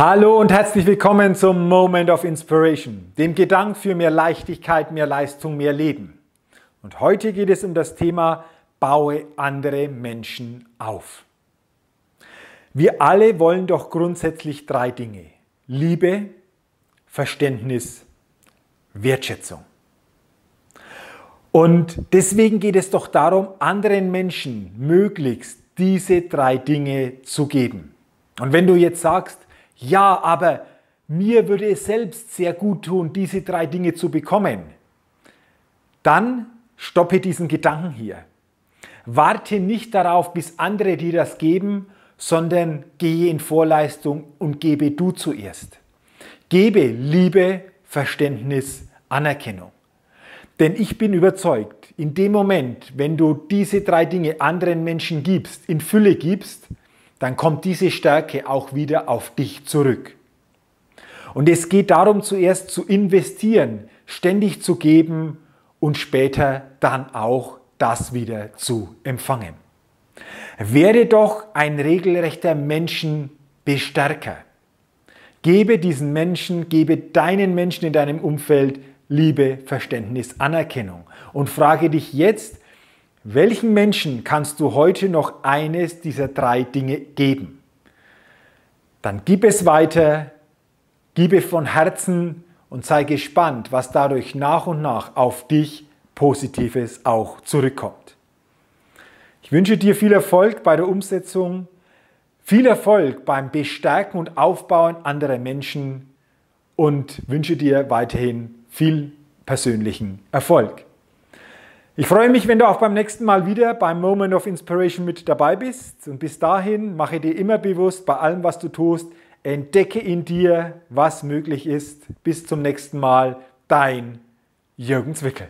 Hallo und herzlich willkommen zum Moment of Inspiration, dem Gedanken für mehr Leichtigkeit, mehr Leistung, mehr Leben. Und heute geht es um das Thema Baue andere Menschen auf. Wir alle wollen doch grundsätzlich drei Dinge. Liebe, Verständnis, Wertschätzung. Und deswegen geht es doch darum, anderen Menschen möglichst diese drei Dinge zu geben. Und wenn du jetzt sagst, ja, aber mir würde es selbst sehr gut tun, diese drei Dinge zu bekommen. Dann stoppe diesen Gedanken hier. Warte nicht darauf, bis andere dir das geben, sondern gehe in Vorleistung und gebe du zuerst. Gebe Liebe, Verständnis, Anerkennung. Denn ich bin überzeugt, in dem Moment, wenn du diese drei Dinge anderen Menschen gibst, in Fülle gibst, dann kommt diese Stärke auch wieder auf dich zurück. Und es geht darum, zuerst zu investieren, ständig zu geben und später dann auch das wieder zu empfangen. Werde doch ein regelrechter Menschenbestärker. Gebe diesen Menschen, gebe deinen Menschen in deinem Umfeld Liebe, Verständnis, Anerkennung und frage dich jetzt, welchen Menschen kannst du heute noch eines dieser drei Dinge geben? Dann gib es weiter, gebe von Herzen und sei gespannt, was dadurch nach und nach auf dich Positives auch zurückkommt. Ich wünsche dir viel Erfolg bei der Umsetzung, viel Erfolg beim Bestärken und Aufbauen anderer Menschen und wünsche dir weiterhin viel persönlichen Erfolg. Ich freue mich, wenn du auch beim nächsten Mal wieder beim Moment of Inspiration mit dabei bist. Und bis dahin mache dir immer bewusst bei allem, was du tust, entdecke in dir, was möglich ist. Bis zum nächsten Mal, dein Jürgen Zwickel.